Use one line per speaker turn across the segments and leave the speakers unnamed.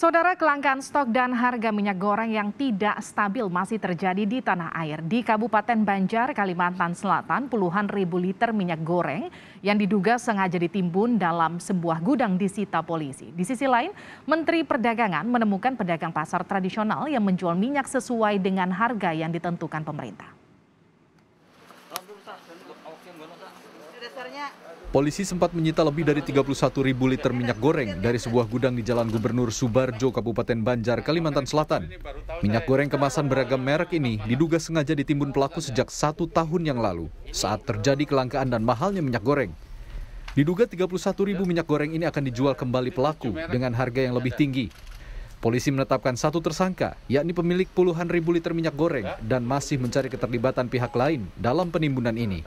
Saudara kelangkaan stok dan harga minyak goreng yang tidak stabil masih terjadi di tanah air. Di Kabupaten Banjar, Kalimantan Selatan, puluhan ribu liter minyak goreng yang diduga sengaja ditimbun dalam sebuah gudang disita polisi. Di sisi lain, Menteri Perdagangan menemukan pedagang pasar tradisional yang menjual minyak sesuai dengan harga yang ditentukan pemerintah.
Polisi sempat menyita lebih dari 31 ribu liter minyak goreng dari sebuah gudang di Jalan Gubernur Subarjo, Kabupaten Banjar, Kalimantan Selatan. Minyak goreng kemasan beragam merek ini diduga sengaja ditimbun pelaku sejak satu tahun yang lalu saat terjadi kelangkaan dan mahalnya minyak goreng. Diduga 31 ribu minyak goreng ini akan dijual kembali pelaku dengan harga yang lebih tinggi. Polisi menetapkan satu tersangka, yakni pemilik puluhan ribu liter minyak goreng, dan masih mencari keterlibatan pihak lain dalam penimbunan ini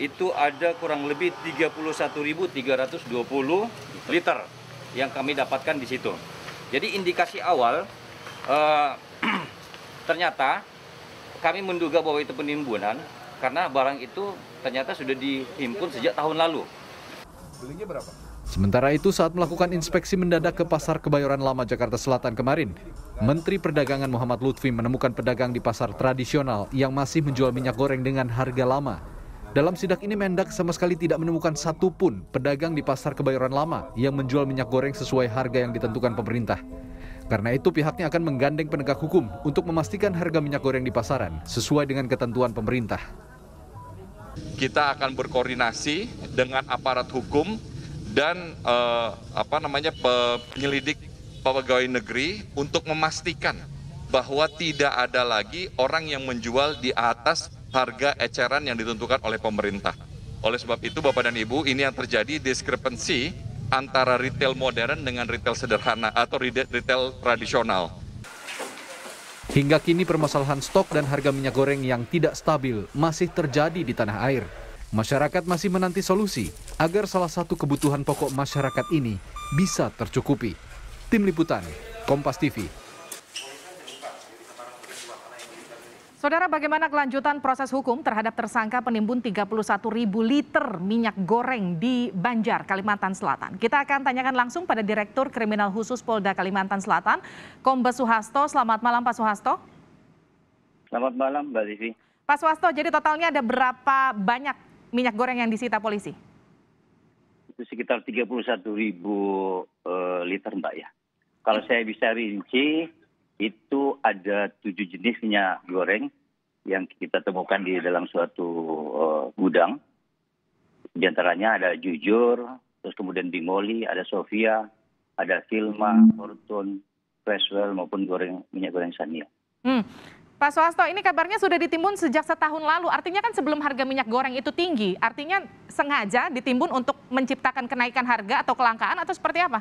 itu ada kurang lebih 31.320 liter yang kami dapatkan di situ. Jadi indikasi awal eh, ternyata kami menduga bahwa itu penimbunan karena barang itu ternyata sudah dihimpun sejak tahun lalu. Belinya berapa?
Sementara itu saat melakukan inspeksi mendadak ke Pasar Kebayoran Lama Jakarta Selatan kemarin, Menteri Perdagangan Muhammad Lutfi menemukan pedagang di pasar tradisional yang masih menjual minyak goreng dengan harga lama dalam sidak ini Mendak sama sekali tidak menemukan satupun pedagang di pasar Kebayoran Lama yang menjual minyak goreng sesuai harga yang ditentukan pemerintah. Karena itu pihaknya akan menggandeng penegak hukum untuk memastikan harga minyak goreng di pasaran sesuai dengan ketentuan pemerintah. Kita akan berkoordinasi dengan aparat hukum dan eh, apa namanya penyelidik pegawai negeri untuk memastikan bahwa tidak ada lagi orang yang menjual di atas harga eceran yang ditentukan oleh pemerintah. Oleh sebab itu Bapak dan Ibu, ini yang terjadi diskrepensi antara retail modern dengan retail sederhana atau retail tradisional. Hingga kini permasalahan stok dan harga minyak goreng yang tidak stabil masih terjadi di tanah air. Masyarakat masih menanti solusi agar salah satu kebutuhan pokok masyarakat ini bisa tercukupi. Tim Liputan, Kompas TV,
Saudara, bagaimana kelanjutan proses hukum terhadap tersangka penimbun 31 ribu liter minyak goreng di Banjar, Kalimantan Selatan? Kita akan tanyakan langsung pada Direktur Kriminal Khusus Polda Kalimantan Selatan, Kombes Suhasto. Selamat malam Pak Suhasto.
Selamat malam Mbak Livi.
Pak Suhasto, jadi totalnya ada berapa banyak minyak goreng yang disita polisi?
Itu sekitar 31 ribu uh, liter Mbak ya. Kalau saya bisa rinci, itu ada tujuh jenis minyak goreng yang kita temukan di dalam suatu uh, gudang. Di antaranya ada Jujur, terus kemudian Bimoli, ada Sofia, ada Filma, Fortun, Freshwell maupun goreng minyak goreng Sania. Hmm.
Pak Soasto, ini kabarnya sudah ditimbun sejak setahun lalu. Artinya kan sebelum harga minyak goreng itu tinggi, artinya sengaja ditimbun untuk menciptakan kenaikan harga atau kelangkaan atau seperti apa?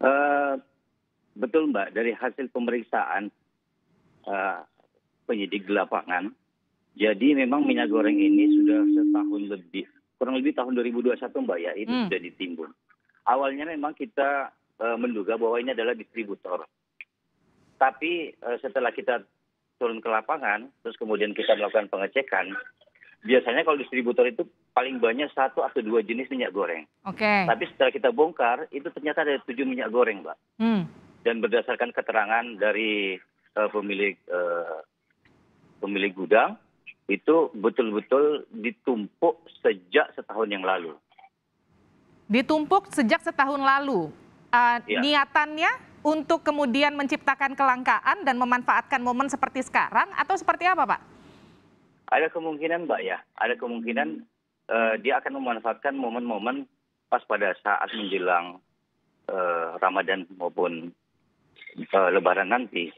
Uh, betul mbak dari hasil pemeriksaan uh, penyidik di lapangan jadi memang minyak hmm. goreng ini sudah setahun lebih kurang lebih tahun 2021 mbak ya itu hmm. sudah ditimbun awalnya memang kita uh, menduga bahwa ini adalah distributor tapi uh, setelah kita turun ke lapangan, terus kemudian kita melakukan pengecekan, biasanya kalau distributor itu paling banyak satu atau dua jenis minyak goreng.
Oke. Okay. Tapi
setelah kita bongkar, itu ternyata ada tujuh minyak goreng, Mbak. Hmm dan berdasarkan keterangan dari eh, eh, pemilik gudang itu betul-betul ditumpuk sejak setahun yang lalu.
Ditumpuk sejak setahun lalu. Uh, ya. Niatannya untuk kemudian menciptakan kelangkaan dan memanfaatkan momen seperti sekarang atau seperti apa, Pak?
Ada kemungkinan, Mbak ya. Ada kemungkinan uh, dia akan memanfaatkan momen-momen pas pada saat menjelang uh, Ramadan maupun Eh, lebaran nanti.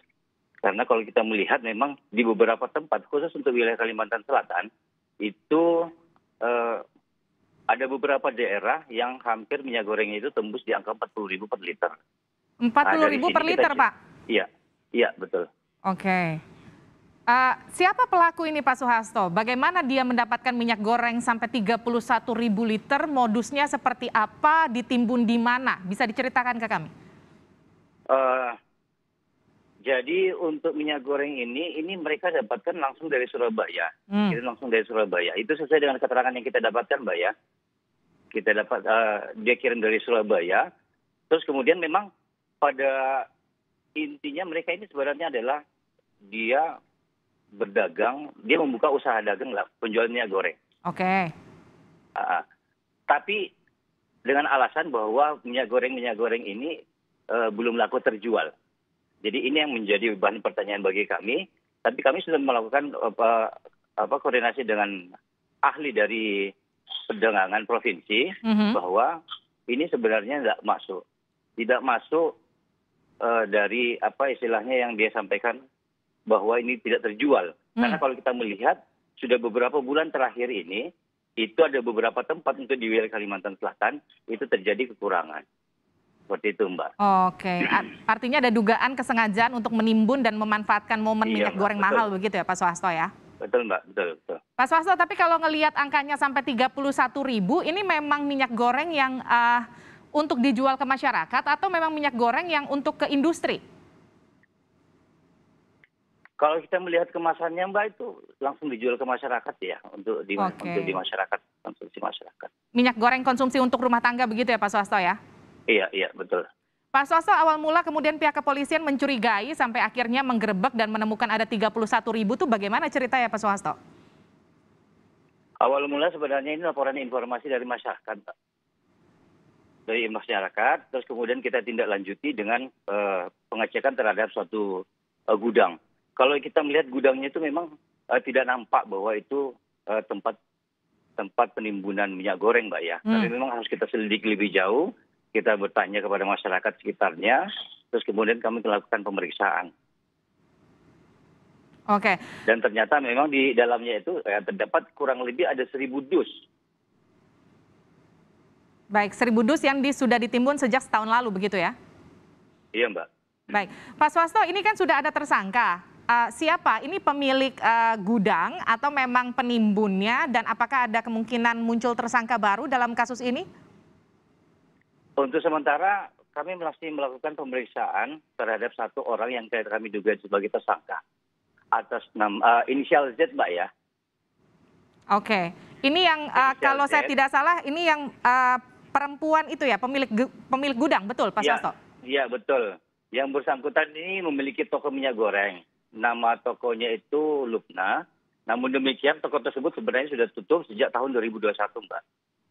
Karena kalau kita melihat memang di beberapa tempat khusus untuk wilayah Kalimantan Selatan itu uh, ada beberapa daerah yang hampir minyak gorengnya itu tembus di angka 40 ribu per liter. 40 nah, ribu per liter, kita, Pak? Iya, iya betul.
Oke. Okay. Uh, eh, siapa pelaku ini Pak Suhasto? Bagaimana dia mendapatkan minyak goreng sampai 31 ribu liter? Modusnya seperti apa? Ditimbun di mana? Bisa diceritakan ke kami?
Uh, jadi untuk minyak goreng ini, ini mereka dapatkan langsung dari Surabaya. Hmm. Itu langsung dari Surabaya. Itu sesuai dengan keterangan yang kita dapatkan, Mbak ya. Kita dapat uh, dia kirim dari Surabaya. Terus kemudian memang pada intinya mereka ini sebenarnya adalah dia berdagang, dia membuka usaha dagang lah, penjual minyak goreng. Oke. Okay. Uh, ah. tapi dengan alasan bahwa minyak goreng minyak goreng ini uh, belum laku terjual. Jadi ini yang menjadi bahan pertanyaan bagi kami. Tapi kami sudah melakukan apa, apa koordinasi dengan ahli dari perdagangan provinsi mm -hmm. bahwa ini sebenarnya tidak masuk, tidak masuk uh, dari apa istilahnya yang dia sampaikan bahwa ini tidak terjual. Mm. Karena kalau kita melihat sudah beberapa bulan terakhir ini itu ada beberapa tempat untuk di wilayah Kalimantan Selatan itu terjadi kekurangan. Seperti itu Mbak.
Oke, artinya ada dugaan kesengajaan untuk menimbun dan memanfaatkan momen iya, minyak Mbak, goreng betul. mahal begitu ya Pak Swasto ya?
Betul Mbak, betul. betul.
Pak Swasto, tapi kalau ngelihat angkanya sampai 31 ribu, ini memang minyak goreng yang uh, untuk dijual ke masyarakat atau memang minyak goreng yang untuk ke industri?
Kalau kita melihat kemasannya Mbak itu langsung dijual ke masyarakat ya untuk di okay. untuk di masyarakat konsumsi masyarakat.
Minyak goreng konsumsi untuk rumah tangga begitu ya Pak Swasto ya?
Iya, iya, betul.
Pak Soso, awal mula kemudian pihak kepolisian mencurigai sampai akhirnya menggerebek dan menemukan ada 31 ribu itu bagaimana cerita ya Pak Soasto?
Awal mula sebenarnya ini laporan informasi dari masyarakat, Pak. Dari masyarakat, terus kemudian kita tindak lanjuti dengan uh, pengecekan terhadap suatu uh, gudang. Kalau kita melihat gudangnya itu memang uh, tidak nampak bahwa itu uh, tempat tempat penimbunan minyak goreng, Mbak ya. Hmm. Tapi memang harus kita selidiki lebih jauh kita bertanya kepada masyarakat sekitarnya, terus kemudian kami melakukan pemeriksaan. Oke. Okay. Dan ternyata memang di dalamnya itu ya, terdapat kurang lebih ada seribu dus.
Baik, seribu dus yang di, sudah ditimbun sejak setahun lalu begitu ya? Iya Mbak. Baik, Pak Swasto ini kan sudah ada tersangka. Uh, siapa ini pemilik uh, gudang atau memang penimbunnya dan apakah ada kemungkinan muncul tersangka baru dalam kasus ini?
untuk sementara kami masih melakukan pemeriksaan terhadap satu orang yang kami duga sebagai tersangka atas nama uh, inisial Z, Mbak ya.
Oke, ini yang uh, kalau Z. saya tidak salah ini yang uh, perempuan itu ya pemilik pemilik gudang betul Pak ya,
Iya betul. Yang bersangkutan ini memiliki toko minyak goreng. Nama tokonya itu Lupna. Namun demikian toko tersebut sebenarnya sudah tutup sejak tahun 2021 Mbak.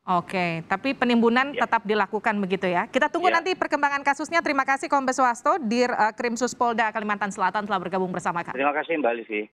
Oke, tapi penimbunan ya. tetap dilakukan begitu ya. Kita tunggu ya. nanti perkembangan kasusnya. Terima kasih Kombes Wasto, Dir uh, eh, Krimsus Polda Kalimantan Selatan telah bergabung bersama kami. Terima
kasih Mbak Livi.